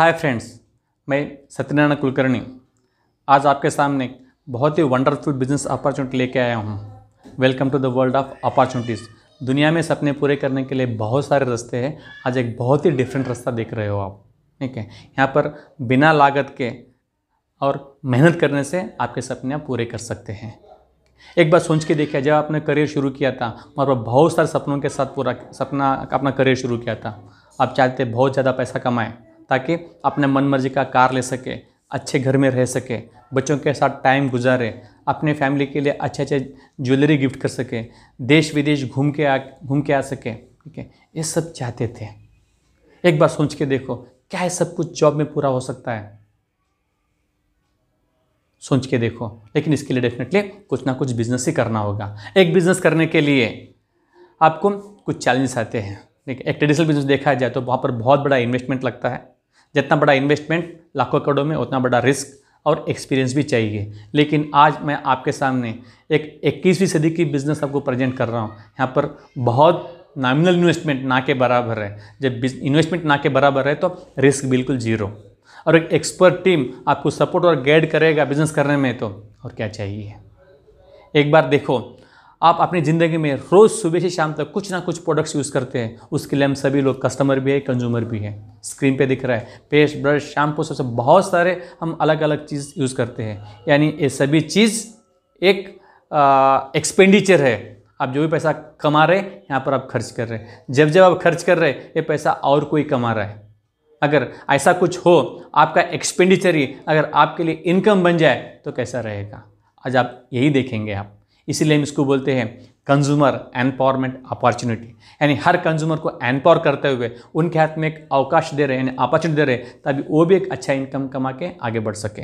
hi friends मैं सत्यनारायण कुलकर्णी आज आपके सामने बहुत ही वंडरफुल बिजनेस अपॉर्चुनिटी लेके आया हूँ welcome to the world of opportunities दुनिया में सपने पूरे करने के लिए बहुत सारे रास्ते हैं आज एक बहुत ही डिफरेंट रास्ता देख रहे हो आप ठीक है यहाँ पर बिना लागत के और मेहनत करने से आपके सपने आप पूरे कर सकते हैं एक बार सोच के देखिए जब आपने करियर शुरू किया था और बहुत सारे सपनों के साथ पूरा सपना अपना करियर शुरू किया था आप चाहते बहुत ज़्यादा पैसा कमाएँ ताकि अपने मन मर्जी का कार ले सके अच्छे घर में रह सके बच्चों के साथ टाइम गुजारे अपने फैमिली के लिए अच्छे अच्छे ज्वेलरी गिफ्ट कर सके देश विदेश घूम के आ घूम के आ सके ठीक है ये सब चाहते थे एक बार सोच के देखो क्या है सब कुछ जॉब में पूरा हो सकता है सोच के देखो लेकिन इसके लिए डेफिनेटली कुछ ना कुछ बिजनेस ही करना होगा एक बिजनेस करने के लिए आपको कुछ चैलेंजेस आते हैं ठीक है एक ट्रेडिशनल बिजनेस देखा जाए तो वहाँ पर बहुत बड़ा इन्वेस्टमेंट लगता है जितना बड़ा इन्वेस्टमेंट लाखों करोड़ों में उतना बड़ा रिस्क और एक्सपीरियंस भी चाहिए लेकिन आज मैं आपके सामने एक इक्कीसवीं सदी की बिज़नेस आपको प्रेजेंट कर रहा हूँ यहाँ पर बहुत नॉमिनल इन्वेस्टमेंट ना के बराबर है जब इन्वेस्टमेंट ना के बराबर है तो रिस्क बिल्कुल ज़ीरो और एक एक्सपर्ट टीम आपको सपोर्ट और गाइड करेगा बिजनेस करने में तो और क्या चाहिए एक बार देखो आप अपनी ज़िंदगी में रोज़ सुबह से शाम तक कुछ ना कुछ प्रोडक्ट्स यूज़ करते हैं उसके लिए हम सभी लोग कस्टमर भी है कंज्यूमर भी हैं स्क्रीन पे दिख रहा है पेस्ट ब्रश शैम्पू सबसे बहुत सारे हम अलग अलग चीज़ यूज़ करते हैं यानी ये सभी चीज़ एक एक्सपेंडिचर है आप जो भी पैसा कमा रहे हैं यहाँ पर आप खर्च कर रहे हैं जब जब आप खर्च कर रहे हैं ये पैसा और कोई कमा रहा है अगर ऐसा कुछ हो आपका एक्सपेंडिचर ही अगर आपके लिए इनकम बन जाए तो कैसा रहेगा आज आप यही देखेंगे आप इसीलिए हम इसको बोलते हैं कंज्यूमर एम्पावरमेंट अपॉर्चुनिटी यानी हर कंज्यूमर को एम्पावर करते हुए उनके हाथ में एक अवकाश दे रहे हैं यानी अपॉर्चुनिटी दे रहे हैं ताकि वो भी एक अच्छा इनकम कमा के आगे बढ़ सके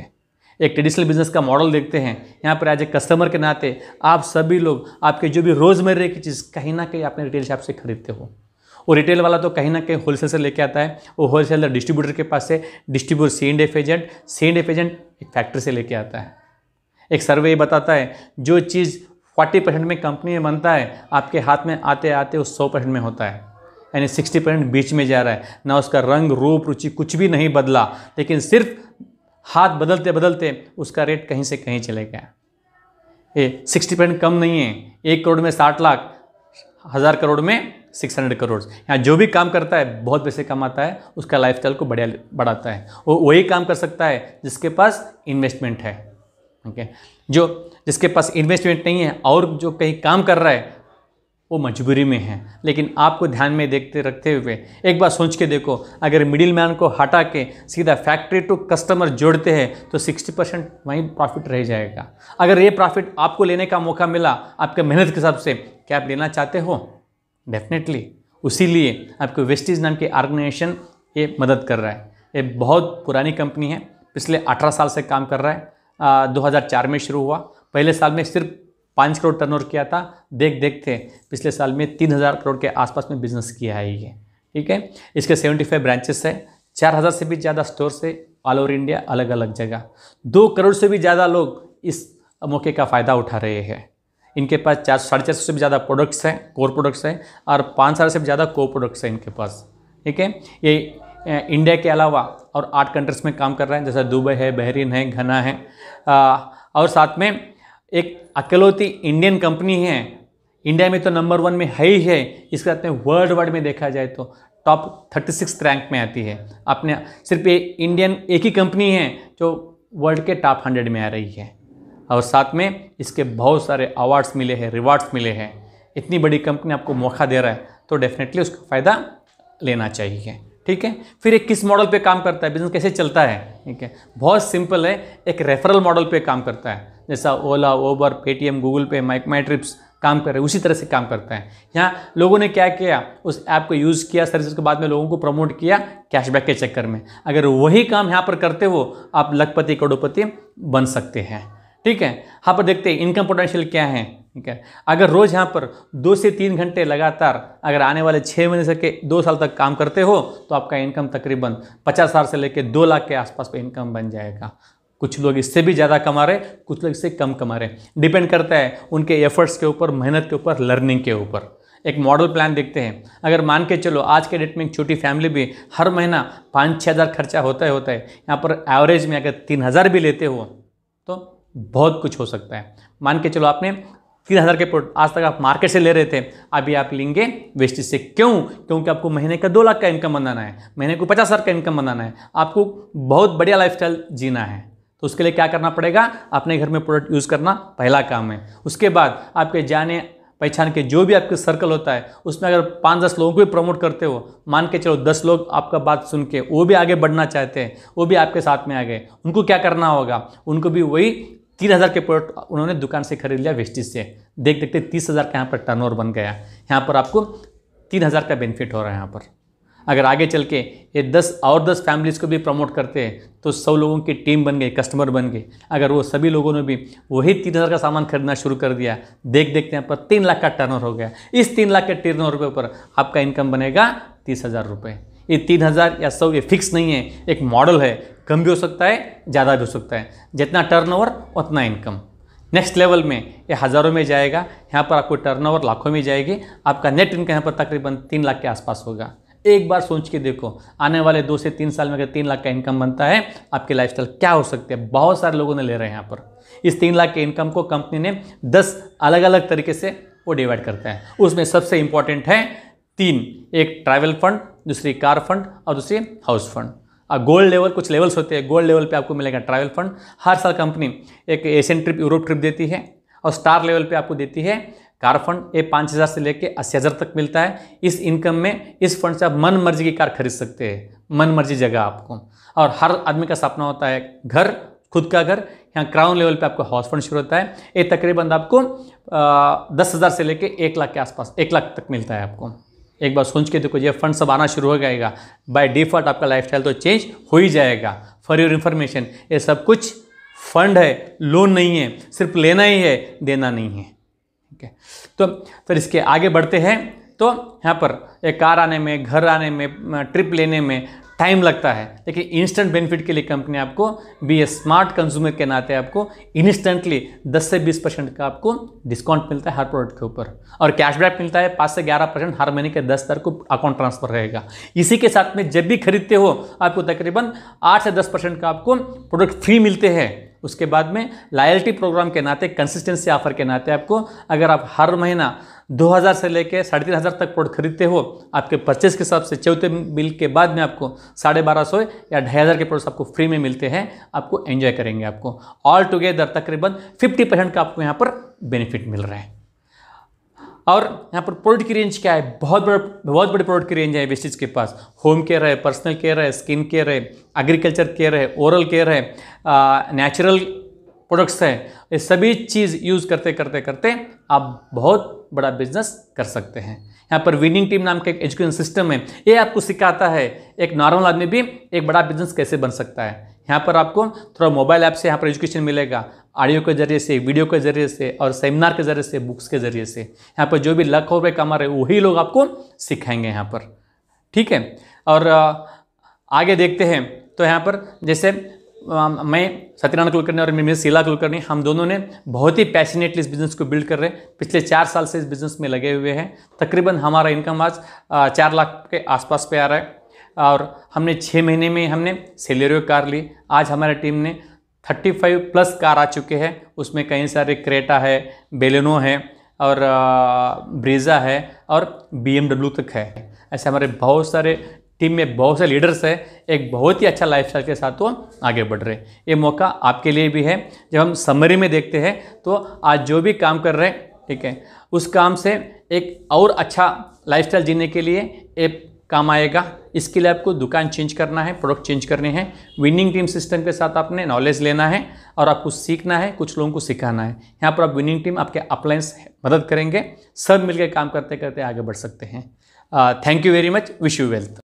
एक ट्रेडिशनल बिजनेस का मॉडल देखते हैं यहाँ पर एज ए कस्टमर के नाते आप सभी लोग आपके जो भी रोज़मर्रे की चीज़ कहीं ना कहीं अपने रिटेल शॉप से खरीदते हो वो रिटेल वाला तो कहीं ना कहीं होलसेल से लेके आता है वो होलसेलर डिस्ट्रीब्यूटर के पास से distributor C and F agent C and F agent एक फैक्ट्री से लेके आता है एक सर्वे बताता है जो चीज़ फोर्टी परसेंट में कंपनी में बनता है आपके हाथ में आते आते उस सौ परसेंट में होता है यानी सिक्सटी परसेंट बीच में जा रहा है ना उसका रंग रूप रुचि कुछ भी नहीं बदला लेकिन सिर्फ हाथ बदलते बदलते उसका रेट कहीं से कहीं चले गया ये सिक्सटी परसेंट कम नहीं है एक करोड़ में साठ लाख हज़ार करोड़ में सिक्स हंड्रेड करोड़ यहाँ जो भी काम करता है बहुत पैसे कमाता है उसका लाइफ को बढ़िया बढ़ाता है वो वही काम कर सकता है जिसके पास इन्वेस्टमेंट है ओके जो जिसके पास इन्वेस्टमेंट नहीं है और जो कहीं काम कर रहा है वो मजबूरी में है लेकिन आपको ध्यान में देखते रखते हुए एक बार सोच के देखो अगर मिडिल मैन को हटा के सीधा फैक्ट्री टू कस्टमर जोड़ते हैं तो 60 परसेंट वहीं प्रॉफिट रह जाएगा अगर ये प्रॉफिट आपको लेने का मौका मिला आपके मेहनत के हिसाब से क्या आप लेना चाहते हो डेफिनेटली उसीलिए आपको वेस्टीज नाम की ऑर्गेनाइजेशन ये मदद कर रहा है ये बहुत पुरानी कंपनी है पिछले अठारह साल से काम कर रहा है 2004 में शुरू हुआ पहले साल में सिर्फ पाँच करोड़ टर्नओवर किया था देख देखते पिछले साल में तीन हज़ार करोड़ के आसपास में बिजनेस किया है ये ठीक है इसके सेवेंटी फाइव ब्रांचेस है चार हज़ार से भी ज़्यादा स्टोर से ऑल ओवर इंडिया अलग अलग जगह दो करोड़ से भी ज़्यादा लोग इस मौके का फ़ायदा उठा रहे हैं इनके पास चार साढ़े चार सौ से भी ज़्यादा प्रोडक्ट्स हैं कोर प्रोडक्ट्स हैं और पाँच हज़ार से भी ज़्यादा को प्रोडक्ट्स हैं इनके पास ठीक है ये इंडिया के अलावा और आठ कंट्रीज़ में काम कर रहे हैं जैसे दुबई है बहरीन है घना है आ, और साथ में एक अकेलौती इंडियन कंपनी है इंडिया में तो नंबर वन में है ही है इसके साथ में वर्ल्ड वाइड में देखा जाए तो टॉप थर्टी सिक्स रैंक में आती है अपने सिर्फ ये इंडियन एक ही कंपनी है जो वर्ल्ड के टॉप हंड्रेड में आ रही है और साथ में इसके बहुत सारे अवार्ड्स मिले हैं रिवार्ड्स मिले हैं इतनी बड़ी कंपनी आपको मौका दे रहा है तो डेफिनेटली उसका फ़ायदा लेना चाहिए ठीक है फिर एक किस मॉडल पे काम करता है बिजनेस कैसे चलता है ठीक है बहुत सिंपल है एक रेफरल मॉडल पे काम करता है जैसा Ola Uber Paytm Google pay make my trips काम कर रहे हैं उसी तरह से काम करता है यहाँ लोगों ने क्या किया उस ऐप को यूज़ किया सर्विस के बाद में लोगों को प्रमोट किया कैशबैक के चक्कर में अगर वही काम यहाँ पर करते हो आप लखपति करोड़पति बन सकते हैं ठीक है यहाँ पर देखते हैं इनकम पोटेंशियल क्या है ठीक है अगर रोज़ यहाँ पर दो से तीन घंटे लगातार अगर आने वाले छः महीने से के दो साल तक काम करते हो तो आपका इनकम तकरीबन पचास हज़ार से लेकर दो लाख के आसपास पर इनकम बन जाएगा कुछ लोग इससे भी ज़्यादा कमा रहे कुछ लोग इससे कम कमा रहे डिपेंड करता है उनके एफर्ट्स के ऊपर मेहनत के ऊपर लर्निंग के ऊपर एक मॉडल प्लान देखते हैं अगर मान के चलो आज के डेट में एक छोटी फैमिली भी हर महीना पाँच छः हज़ार खर्चा होता ही होता है यहाँ पर एवरेज में अगर तीन हज़ार भी लेते हो तो बहुत कुछ हो सकता है मान के चलो आपने तीन हज़ार के प्रोडक्ट आज तक आप मार्केट से ले रहे थे अभी आप लेंगे वेस्टेज से क्यों क्योंकि आपको महीने का दो लाख का इनकम बनाना है महीने को पचास हज़ार का इनकम बनाना है आपको बहुत बढ़िया लाइफ जीना है तो उसके लिए क्या करना पड़ेगा अपने घर में प्रोडक्ट यूज़ करना पहला काम है उसके बाद आपके जाने पहचान के जो भी आपके सर्कल होता है उसमें अगर पाँच दस लोगों को भी प्रमोट करते हो मान के चलो दस लोग आपका बात सुन के वो भी आगे बढ़ना चाहते हैं वो भी आपके साथ में आ गए उनको क्या करना होगा उनको भी वही तीन हज़ार के प्रोडक्ट उन्होंने दुकान से खरीद लिया वेस्टिज से देख देखते तीस हज़ार का यहाँ पर टर्नओवर बन गया यहाँ पर आपको तीन हज़ार का बेनिफिट हो रहा है यहाँ पर अगर आगे चल के ये दस और दस फैमिलीज़ को भी प्रमोट करते हैं तो सौ लोगों की टीम बन गई कस्टमर बन गए अगर वो सभी लोगों ने भी वही तीन हज़ार का सामान खरीदना शुरू कर दिया देख देखते यहाँ पर तीन लाख का टर्नओवर हो गया इस तीन लाख के टर्न ओवर पर आपका इनकम बनेगा तीस हज़ार रुपये ये तीन हज़ार या सौ ये फिक्स नहीं है एक मॉडल है कम भी हो सकता है ज़्यादा भी हो सकता है जितना टर्नओवर उतना इनकम नेक्स्ट लेवल में ये हज़ारों में जाएगा यहाँ पर आपको टर्नओवर लाखों में जाएगी आपका नेट इनकम यहाँ पर तकरीबन तीन लाख के आसपास होगा एक बार सोच के देखो आने वाले दो से तीन साल में अगर तीन लाख का इनकम बनता है आपकी लाइफस्टाइल क्या हो सकती है बहुत सारे लोगों ने ले रहे हैं यहाँ पर इस तीन लाख के इनकम को कंपनी ने दस अलग अलग तरीके से वो डिवाइड करता है उसमें सबसे इंपॉर्टेंट है तीन एक ट्रैवल फंड दूसरी कार फंड और दूसरी हाउस फंड गोल्ड लेवल कुछ लेवल्स होते हैं गोल्ड लेवल पे आपको मिलेगा ट्रैवल फंड हर साल कंपनी एक एशियन ट्रिप यूरोप ट्रिप देती है और स्टार लेवल पे आपको देती है कार फंड ये पाँच हज़ार से लेकर अस्सी हज़ार तक मिलता है इस इनकम में इस फंड से आप मन मर्जी की कार खरीद सकते हैं मन मर्जी जगह आपको और हर आदमी का सपना होता है घर खुद का घर यहाँ क्राउन लेवल पे आपको हाउस फंड शुरू होता है ये तकरीबन आपको दस हज़ार से लेकर एक लाख के आसपास एक लाख तक मिलता है आपको एक बार सोच के देखो ये फंड सब आना शुरू हो जाएगा बाय डिफ़ॉल्ट आपका लाइफस्टाइल तो चेंज हो ही जाएगा फॉर योर इन्फॉर्मेशन ये सब कुछ फंड है लोन नहीं है सिर्फ लेना ही है देना नहीं है ठीक है तो फिर इसके आगे बढ़ते हैं तो यहाँ पर एक कार आने में घर आने में ट्रिप लेने में टाइम लगता है लेकिन इंस्टेंट बेनिफिट के लिए कंपनी आपको बी ए स्मार्ट कंज्यूमर के नाते आपको इंस्टेंटली 10 से 20 परसेंट का आपको डिस्काउंट मिलता है हर प्रोडक्ट के ऊपर और कैशबैक मिलता है पाँच से ग्यारह परसेंट हर महीने के दस तारीख को अकाउंट ट्रांसफर रहेगा इसी के साथ में जब भी खरीदते हो आपको तकरीबन आठ से दस परसेंट का आपको प्रोडक्ट फ्री मिलते हैं उसके बाद में लायल्टी प्रोग्राम के नाते कंसिस्टेंसी ऑफर के नाते आपको अगर आप हर महीना 2000 से लेकर साढ़े तीन हज़ार तक प्रोडक्ट खरीदते हो आपके परचेस के हिसाब से चौथे बिल के बाद में आपको साढ़े बारह सौ या ढाई हज़ार के प्रोडक्ट्स आपको फ्री में मिलते हैं आपको एंजॉय करेंगे आपको ऑल टुगेदर तकरीबन फिफ्टी परसेंट का आपको यहाँ पर बेनिफिट मिल रहा है और यहाँ पर प्रोडक्ट की रेंज क्या है बहुत बड़े बहुत बड़े प्रोडक्ट की रेंज है वेस्टिज के पास होम केयर है पर्सनल केयर है स्किन केयर है एग्रीकल्चर केयर है ओरल केयर है नेचुरल प्रोडक्ट्स हैं ये सभी चीज़ यूज़ करते करते करते आप बहुत बड़ा बिजनेस कर सकते हैं यहाँ पर विनिंग टीम नाम का एक एजुकेशन सिस्टम है ये आपको सिखाता है एक नॉर्मल आदमी भी एक बड़ा बिजनेस कैसे बन सकता है यहाँ पर आपको थोड़ा मोबाइल ऐप से यहाँ पर एजुकेशन मिलेगा ऑडियो के जरिए से वीडियो के जरिए से और सेमिनार के जरिए से बुक्स के जरिए से यहाँ पर जो भी लख रुपये कमा रहे वही लोग आपको सिखाएंगे यहाँ पर ठीक है और आगे देखते हैं तो यहाँ पर जैसे मैं सत्यनारायण कुलकर्णी और मिस शीला कुलकर्णी हम दोनों ने बहुत ही पैशनेटली इस बिज़नेस को बिल्ड कर रहे हैं पिछले चार साल से इस बिज़नेस में लगे हुए हैं तकरीबन हमारा इनकम आज चार लाख के आसपास पे आ रहा है और हमने छः महीने में हमने सेलेरियो कार ली आज हमारी टीम ने 35 प्लस कार आ चुके हैं उसमें कई सारे क्रेटा है बेलेनो है और ब्रीजा है और बी तक है ऐसे हमारे बहुत सारे टीम में बहुत से लीडर्स हैं एक बहुत ही अच्छा लाइफ के साथ वो आगे बढ़ रहे हैं ये मौका आपके लिए भी है जब हम समरी में देखते हैं तो आज जो भी काम कर रहे हैं ठीक है उस काम से एक और अच्छा लाइफस्टाइल जीने के लिए एक काम आएगा इसके लिए आपको दुकान चेंज करना है प्रोडक्ट चेंज करने हैं विनिंग टीम सिस्टम के साथ आपने नॉलेज लेना है और आपको सीखना है कुछ लोगों को सिखाना है यहाँ पर आप विनिंग टीम आपके अप्लायंस मदद करेंगे सब मिलकर काम करते करते आगे बढ़ सकते हैं thank you very much wish you wealth